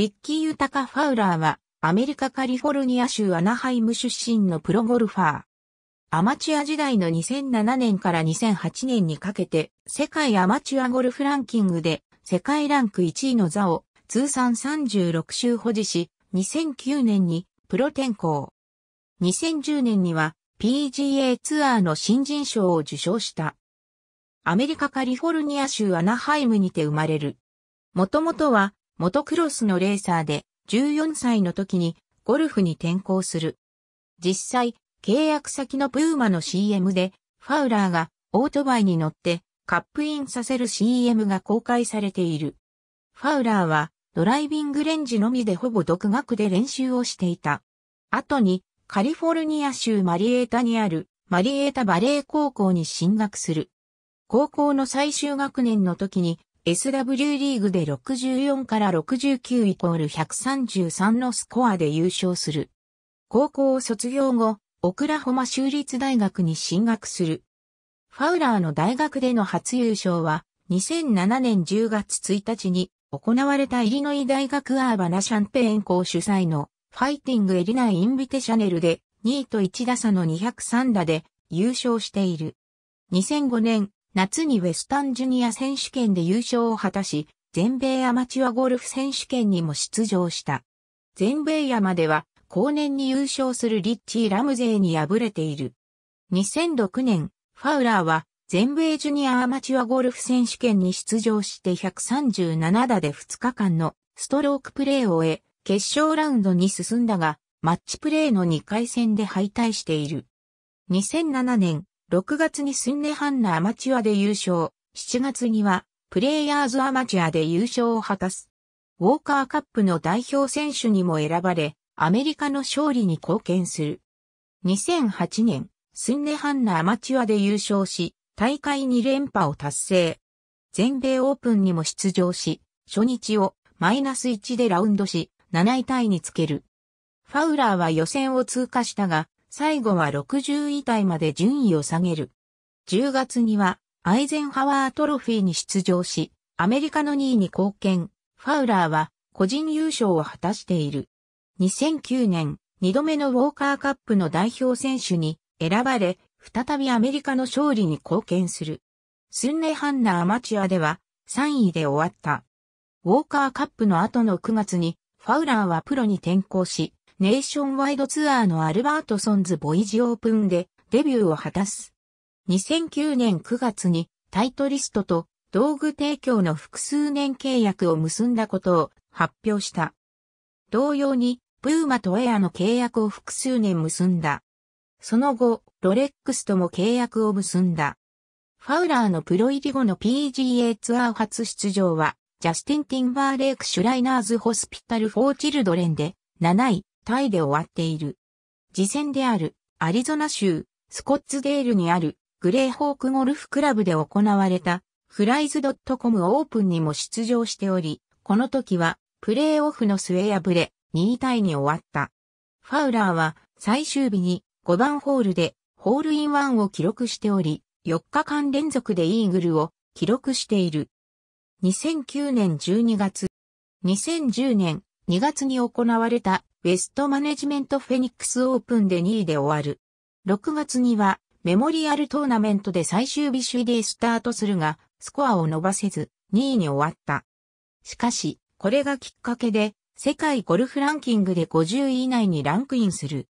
リッキー・ユタカ・ファウラーは、アメリカカリフォルニア州アナハイム出身のプロゴルファー。アマチュア時代の2007年から2008年にかけて、世界アマチュアゴルフランキングで、世界ランク1位の座を通算36週保持し、2009年にプロ転向。2010年には PGA ツアーの新人賞を受賞した。アメリカカリフォルニア州アナハイムにて生まれる。もともとはモトクロスのレーサーで14歳の時にゴルフに転向する。実際、契約先のプーマの CM でファウラーがオートバイに乗ってカップインさせる CM が公開されている。ファウラーはドライビングレンジのみでほぼ独学で練習をしていた。後にカリフォルニア州マリエータにあるマリエータバレー高校に進学する。高校の最終学年の時に SW リーグで64から69イコール133のスコアで優勝する。高校を卒業後、オクラホマ州立大学に進学する。ファウラーの大学での初優勝は、2007年10月1日に行われたイリノイ大学アーバナシャンペーン校主催のファイティングエリナインビテシャネルで2位と1打差の203打で優勝している。2005年夏にウェスタンジュニア選手権で優勝を果たし、全米アマチュアゴルフ選手権にも出場した。全米山では、後年に優勝するリッチー・ラムゼーに敗れている。2006年、ファウラーは、全米ジュニアアマチュアゴルフ選手権に出場して137打で2日間のストロークプレーを終え、決勝ラウンドに進んだが、マッチプレーの2回戦で敗退している。2007年、6月にスンネハンナアマチュアで優勝、7月にはプレイヤーズアマチュアで優勝を果たす。ウォーカーカップの代表選手にも選ばれ、アメリカの勝利に貢献する。2008年、スンネハンナアマチュアで優勝し、大会2連覇を達成。全米オープンにも出場し、初日をマイナス1でラウンドし、7位タイにつける。ファウラーは予選を通過したが、最後は60位台まで順位を下げる。10月には、アイゼンハワートロフィーに出場し、アメリカの2位に貢献、ファウラーは個人優勝を果たしている。2009年、2度目のウォーカーカップの代表選手に選ばれ、再びアメリカの勝利に貢献する。スンネハンナアマチュアでは3位で終わった。ウォーカーカップの後の9月にファウラーはプロに転向し、ネーションワイドツアーのアルバートソンズボイジオープンでデビューを果たす。2009年9月にタイトリストと道具提供の複数年契約を結んだことを発表した。同様に、プーマとエアの契約を複数年結んだ。その後、ロレックスとも契約を結んだ。ファウラーのプロ入り後の PGA ツアー初出場は、ジャスティン・ティンバーレイク・シュライナーズ・ホスピタル・フォー・チルドレンで、7位、タイで終わっている。次戦であるアリゾナ州スコッツデールにあるグレーホークゴルフクラブで行われたフライズドットコムオープンにも出場しており、この時はプレーオフの末敗れ2位タイに終わった。ファウラーは最終日に5番ホールでホールインワンを記録しており、4日間連続でイーグルを記録している。2009年12月、2010年2月に行われたウェストマネジメントフェニックスオープンで2位で終わる。6月にはメモリアルトーナメントで最終日首位でスタートするが、スコアを伸ばせず2位に終わった。しかし、これがきっかけで世界ゴルフランキングで50位以内にランクインする。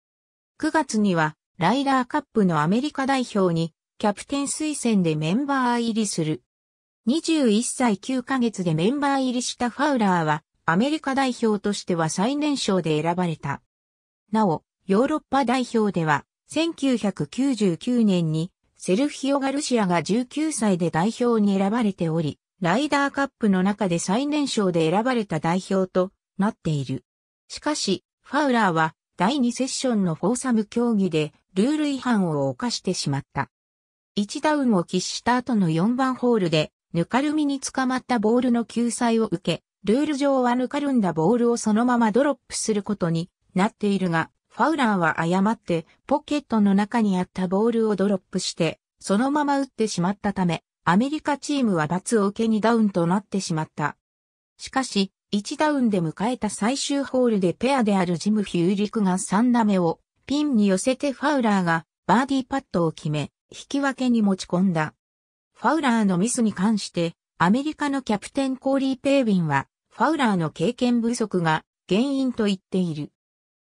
9月にはライダーカップのアメリカ代表にキャプテン推薦でメンバー入りする。21歳9ヶ月でメンバー入りしたファウラーはアメリカ代表としては最年少で選ばれた。なお、ヨーロッパ代表では、1999年にセルィオ・ガルシアが19歳で代表に選ばれており、ライダーカップの中で最年少で選ばれた代表となっている。しかし、ファウラーは第2セッションのフォーサム競技でルール違反を犯してしまった。1ダウンを喫した後の4番ホールで、ぬかるみに捕まったボールの救済を受け、ルール上はぬかるんだボールをそのままドロップすることになっているが、ファウラーは誤ってポケットの中にあったボールをドロップして、そのまま打ってしまったため、アメリカチームは罰を受けにダウンとなってしまった。しかし、1ダウンで迎えた最終ホールでペアであるジム・ヒューリクが3打目をピンに寄せてファウラーがバーディーパットを決め、引き分けに持ち込んだ。ファウラーのミスに関してアメリカのキャプテンコーリー・ペーウィンは、ファウラーの経験不足が原因と言っている。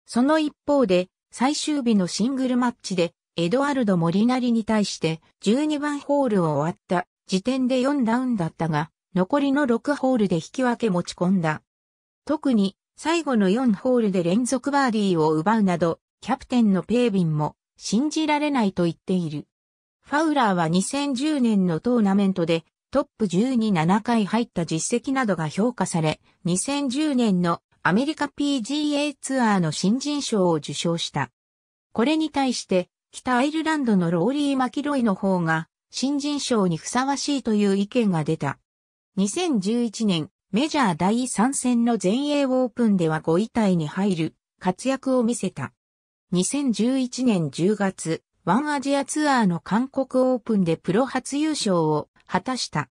その一方で、最終日のシングルマッチで、エドワルド・モリナリに対して12番ホールを終わった時点で4ダウンだったが、残りの6ホールで引き分け持ち込んだ。特に最後の4ホールで連続バーディーを奪うなど、キャプテンのペービンも信じられないと言っている。ファウラーは2010年のトーナメントでトップ127回入った実績などが評価され、2010年のアメリカ PGA ツアーの新人賞を受賞した。これに対して、北アイルランドのローリー・マキロイの方が、新人賞にふさわしいという意見が出た。2011年、メジャー第3戦の全英オープンでは5位体に入る活躍を見せた。2011年10月、ワンアジアツアーの韓国オープンでプロ初優勝を果たした。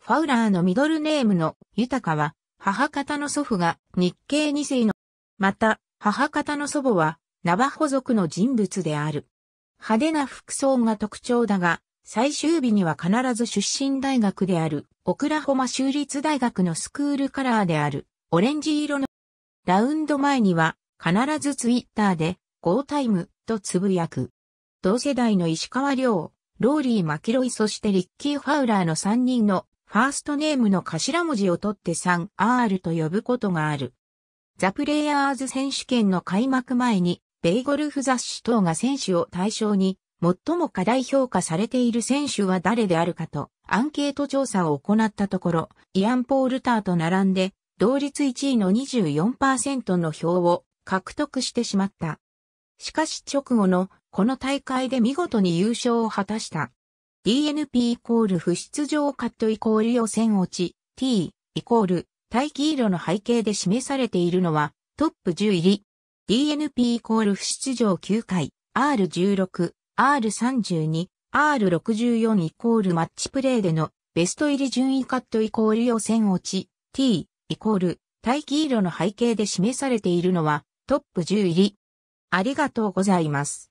ファウラーのミドルネームの豊は、母方の祖父が日系二世の、また、母方の祖母は、ナバホ族の人物である。派手な服装が特徴だが、最終日には必ず出身大学である、オクラホマ州立大学のスクールカラーである、オレンジ色の、ラウンド前には、必ずツイッターで、ゴータイムとつぶやく。同世代の石川亮、ローリー・マキロイそしてリッキー・ファウラーの3人のファーストネームの頭文字を取って 3R と呼ぶことがある。ザ・プレイヤーズ選手権の開幕前に、米ゴルフ雑誌等が選手を対象に、最も過大評価されている選手は誰であるかと、アンケート調査を行ったところ、イアン・ポールターと並んで、同率1位の24%の票を獲得してしまった。しかし直後のこの大会で見事に優勝を果たした。DNP イコール不出場カットイコール予選落ち、T イコール待機色の背景で示されているのはトップ10入り。DNP イコール不出場9回、R16、R32、R64 イコールマッチプレイでのベスト入り順位カットイコール予選落ち、T イコール待機色の背景で示されているのはトップ10入り。ありがとうございます。